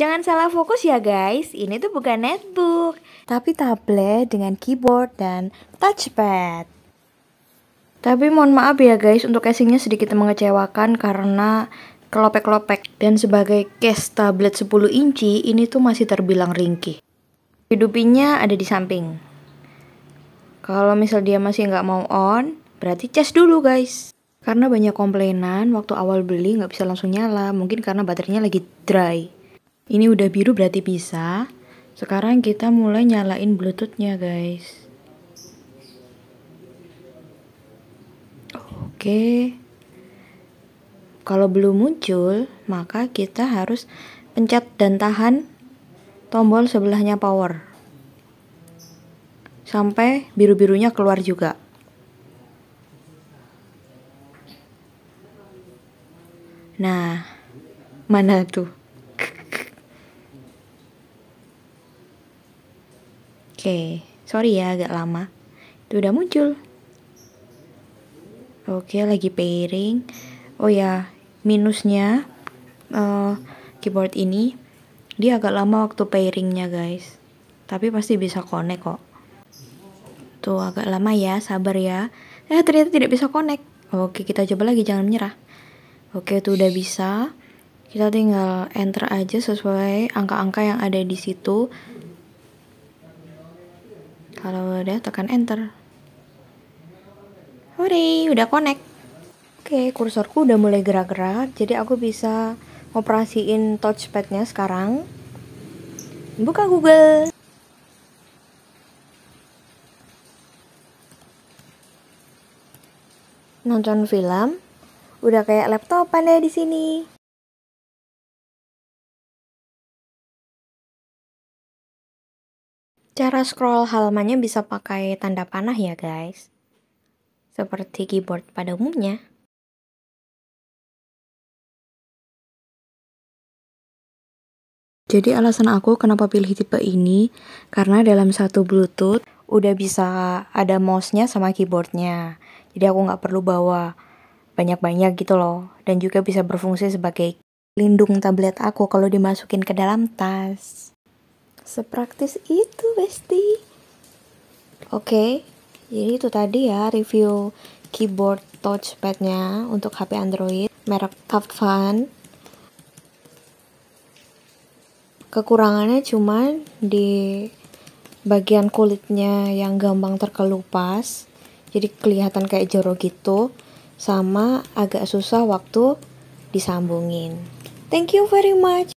Jangan salah fokus ya guys, ini tuh bukan netbook, tapi tablet dengan keyboard dan touchpad. Tapi mohon maaf ya guys, untuk casingnya sedikit mengecewakan karena kelopek-kelopek. Dan sebagai case tablet 10 inci, ini tuh masih terbilang ringkih. Hidupinya ada di samping. Kalau misal dia masih nggak mau on, berarti cas dulu guys. Karena banyak komplainan, waktu awal beli nggak bisa langsung nyala, mungkin karena baterainya lagi dry. Ini udah biru berarti bisa. Sekarang kita mulai nyalain bluetoothnya guys. Oke. Kalau belum muncul, maka kita harus pencet dan tahan tombol sebelahnya power. Sampai biru-birunya keluar juga. Nah, mana tuh? Oke, sorry ya agak lama. Itu udah muncul. Oke, lagi pairing. Oh ya, minusnya uh, keyboard ini dia agak lama waktu pairingnya guys. Tapi pasti bisa connect kok. Tuh agak lama ya, sabar ya. Eh ternyata tidak bisa connect. Oke, kita coba lagi jangan menyerah. Oke, itu udah bisa. Kita tinggal enter aja sesuai angka-angka yang ada di situ. Kalau udah tekan enter. Hore, udah connect. Oke, kursorku udah mulai gerak-gerak, jadi aku bisa operasiin touchpadnya sekarang. Buka Google. Nonton film, udah kayak laptopan deh di sini. Cara scroll halamannya bisa pakai tanda panah ya guys, seperti keyboard pada umumnya. Jadi alasan aku kenapa pilih tipe ini, karena dalam satu bluetooth udah bisa ada mouse-nya sama keyboard-nya. Jadi aku nggak perlu bawa banyak-banyak gitu loh. Dan juga bisa berfungsi sebagai lindung tablet aku kalau dimasukin ke dalam tas. Sepraktis itu, Besti. Oke, okay, jadi itu tadi ya review keyboard touchpadnya untuk HP Android merek Tafan. Kekurangannya cuman di bagian kulitnya yang gampang terkelupas, jadi kelihatan kayak jorok gitu, sama agak susah waktu disambungin. Thank you very much.